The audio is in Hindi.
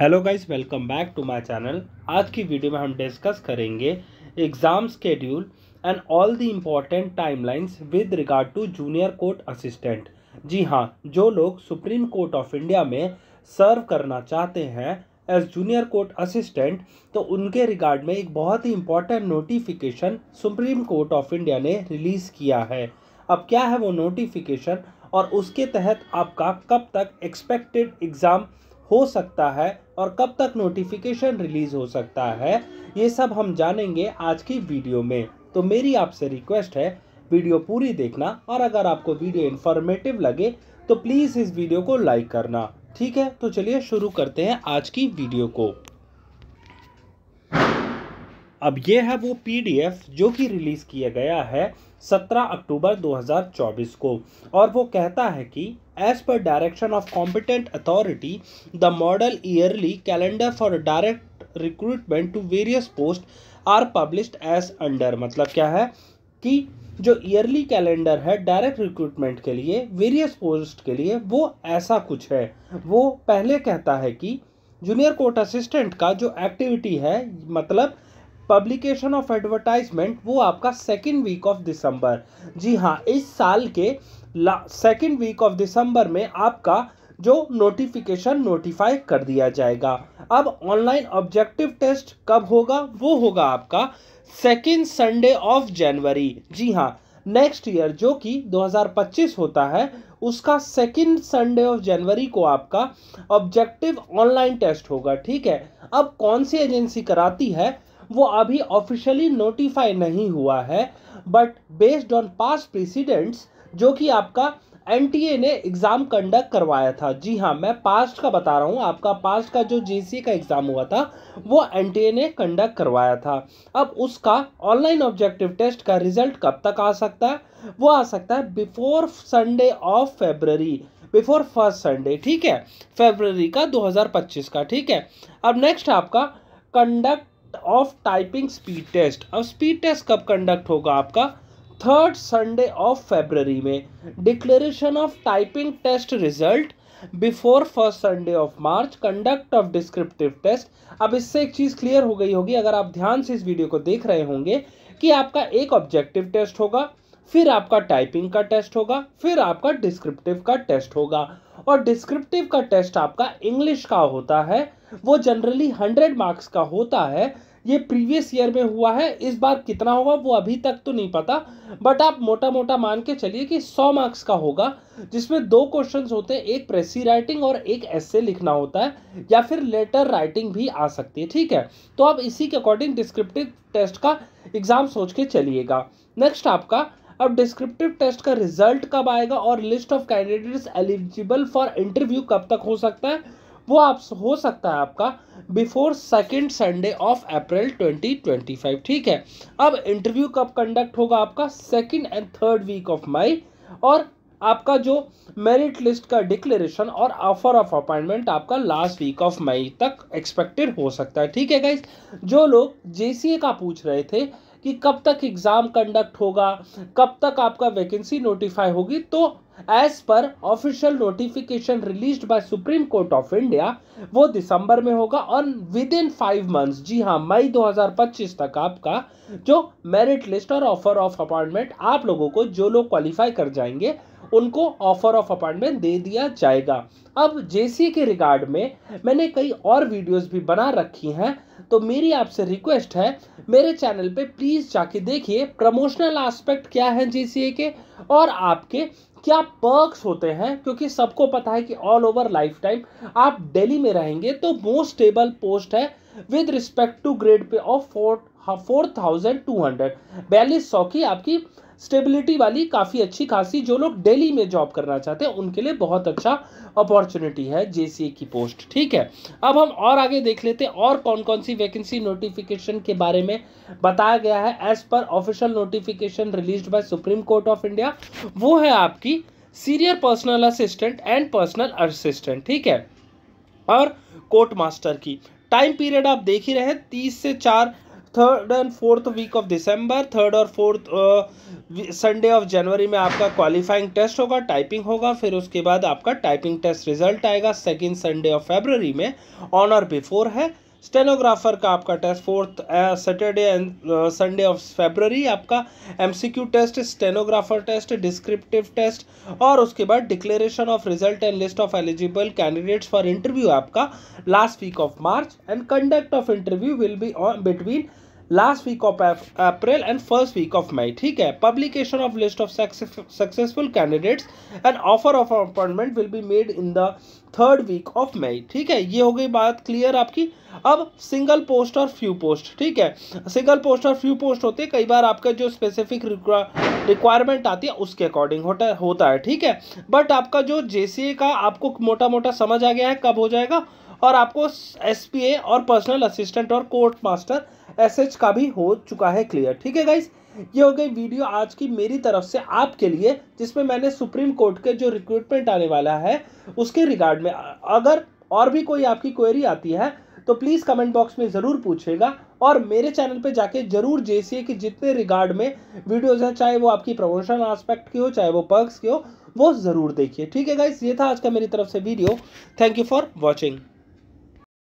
hello guys welcome back to my channel आज की वीडियो में हम डिस्कस करेंगे exam schedule and all the important timelines with regard to junior court assistant जी हाँ जो लोग सुप्रीम कोर्ट ऑफ इंडिया में सर्व करना चाहते हैं एज जूनियर कोर्ट असिस्टेंट तो उनके रिगार्ड में एक बहुत ही important notification Supreme Court of India ने रिलीज़ किया है अब क्या है वो नोटिफिकेशन और उसके तहत आपका कब तक एक्सपेक्टेड एग्ज़ाम हो सकता है और कब तक नोटिफिकेशन रिलीज़ हो सकता है ये सब हम जानेंगे आज की वीडियो में तो मेरी आपसे रिक्वेस्ट है वीडियो पूरी देखना और अगर आपको वीडियो इन्फॉर्मेटिव लगे तो प्लीज़ इस वीडियो को लाइक करना ठीक है तो चलिए शुरू करते हैं आज की वीडियो को अब ये है वो पीडीएफ जो कि रिलीज़ किया गया है 17 अक्टूबर 2024 को और वो कहता है कि एज पर direction of competent authority the model yearly calendar for direct recruitment to various post are published as under मतलब क्या है कि जो ईयरली कैलेंडर है डायरेक्ट रिक्रूटमेंट के लिए वेरियस पोस्ट के लिए वो ऐसा कुछ है वो पहले कहता है कि जूनियर कोर्ट असिस्टेंट का जो एक्टिविटी है मतलब पब्लिकेशन ऑफ एडवर्टाइजमेंट वो आपका सेकेंड वीक ऑफ दिसंबर जी हाँ इस साल के सेकेंड वीक ऑफ दिसंबर में आपका जो नोटिफिकेशन नोटिफाई कर दिया जाएगा अब ऑनलाइन ऑब्जेक्टिव टेस्ट कब होगा वो होगा आपका सेकेंड संडे ऑफ जनवरी जी हाँ नेक्स्ट ईयर जो कि 2025 होता है उसका सेकेंड संडे ऑफ जनवरी को आपका ऑब्जेक्टिव ऑनलाइन टेस्ट होगा ठीक है अब कौन सी एजेंसी कराती है वो अभी ऑफिशियली नोटिफाई नहीं हुआ है but based on past presidents जो कि आपका एन ने एग्ज़ाम कंडक्ट करवाया था जी हाँ मैं पास्ट का बता रहा हूँ आपका पास्ट का जो जे का एग्ज़ाम हुआ था वो एन ने कंडक्ट करवाया था अब उसका ऑनलाइन ऑब्जेक्टिव टेस्ट का रिजल्ट कब तक आ सकता है वो आ सकता है before Sunday of February before first Sunday ठीक है फेबररी का 2025 का ठीक है अब नेक्स्ट आपका conduct of typing speed test अब स्पीड टेस्ट कब कंडक्ट होगा आपका थर्ड संडे ऑफ फेब्ररी में declaration of typing test result before first Sunday of March conduct of descriptive test अब इससे एक चीज़ क्लियर हो गई होगी अगर आप ध्यान से इस वीडियो को देख रहे होंगे कि आपका एक ऑब्जेक्टिव टेस्ट होगा फिर आपका टाइपिंग का टेस्ट होगा फिर आपका डिस्क्रिप्टिव का टेस्ट होगा और डिस्क्रिप्टिव का टेस्ट आपका इंग्लिश का होता है वो जनरली हंड्रेड मार्क्स का होता है ये प्रीवियस ईयर में हुआ है इस बार कितना होगा वो अभी तक तो नहीं पता बट आप मोटा मोटा मान के चलिए कि सौ मार्क्स का होगा जिसमें दो क्वेश्चंस होते हैं एक प्रेसी राइटिंग और एक एस्से लिखना होता है या फिर लेटर राइटिंग भी आ सकती है ठीक है तो आप इसी के अकॉर्डिंग डिस्क्रिप्टिव टेस्ट का एग्ज़ाम सोच के चलिएगा नेक्स्ट आपका अब डिस्क्रिप्टिव टेस्ट का रिजल्ट कब आएगा और list of candidates eligible for interview कब तक हो सकता है वो आप हो सकता है आपका before second Sunday of April 2025 ठीक है अब इंटरव्यू कब कंडक्ट होगा आपका second and third week of May और आपका जो मेरिट लिस्ट का डिक्लेरेशन और ऑफर ऑफ अपॉइंटमेंट आपका लास्ट वीक ऑफ मई तक एक्सपेक्टेड हो सकता है ठीक है गाइज जो लोग जेसीए का पूछ रहे थे कि कब तक एग्ज़ाम कंडक्ट होगा कब तक आपका वैकेंसी नोटिफाई होगी तो एज पर official notification release by Supreme Court of India वो दिसंबर में होगा और विद इन फाइव मंथ्स जी हाँ मई 2025 तक आपका जो मेरिट लिस्ट और ऑफर ऑफ अपॉइंटमेंट आप लोगों को जो लोग क्वालिफाई कर जाएंगे उनको ऑफर ऑफ अपॉइंटमेंट दे दिया जाएगा अब जेसी के रिगार्ड में मैंने कई और वीडियोस भी बना रखी हैं तो मेरी आपसे रिक्वेस्ट है मेरे चैनल पे प्लीज़ जाके देखिए प्रमोशनल एस्पेक्ट क्या है जीसीए के और आपके क्या पर्क्स होते हैं क्योंकि सबको पता है कि ऑल ओवर लाइफ टाइम आप दिल्ली में रहेंगे तो मोस्ट स्टेबल पोस्ट है with respect to grade pay of four four thousand two hundred बयालीस सौ की आपकी स्टेबिलिटी वाली काफ़ी अच्छी खासी जो लोग डेली में जॉब करना चाहते हैं उनके लिए बहुत अच्छा अपॉर्चुनिटी है जे की पोस्ट ठीक है अब हम और आगे देख लेते हैं और कौन कौन सी वैकेंसी नोटिफिकेशन के बारे में बताया गया है एज पर official notification release by Supreme Court of India वो है आपकी senior personal assistant and personal assistant ठीक है और कोर्ट मास्टर की टाइम पीरियड आप देख ही रहे हैं तीस से चार third and fourth week of December third और फोर्थ संडे ऑफ जनवरी में आपका क्वालिफाइंग टेस्ट होगा टाइपिंग होगा फिर उसके बाद आपका टाइपिंग टेस्ट रिजल्ट आएगा सेकेंड संडे ऑफ फेबररी में ऑन और बिफोर है स्टेनोग्राफर का आपका test fourth Saturday and Sunday of February आपका MCQ test stenographer test descriptive test और उसके बाद declaration of result and list of eligible candidates for interview आपका last week of March and conduct of interview will be between last week of April and first week of May ठीक है publication of list of successful candidates and offer of appointment will be made in the third week of May ठीक है ये हो गई बात क्लियर आपकी अब सिंगल पोस्ट और फ्यू पोस्ट ठीक है सिंगल पोस्ट और फ्यू पोस्ट होते हैं कई बार आपका जो स्पेसिफिक रिक्वायरमेंट आती है उसके अकॉर्डिंग होता होता है ठीक है बट आपका जो जे का आपको मोटा मोटा समझ आ गया है कब हो जाएगा और आपको एस और पर्सनल असिस्टेंट और कोर्ट मास्टर एस का भी हो चुका है क्लियर ठीक है गाइज़ ये हो गई वीडियो आज की मेरी तरफ से आपके लिए जिसमें मैंने सुप्रीम कोर्ट के जो रिक्रूटमेंट आने वाला है उसके रिगार्ड में अगर और भी कोई आपकी क्वेरी आती है तो प्लीज़ कमेंट बॉक्स में ज़रूर पूछेगा और मेरे चैनल पे जाके ज़रूर जे के जितने रिगार्ड में वीडियोज़ हैं चाहे वो आपकी प्रमोशन आस्पेक्ट की हो चाहे वो पर्कस की हो वो ज़रूर देखिए ठीक है गाइज ये था आज का मेरी तरफ से video thank you for watching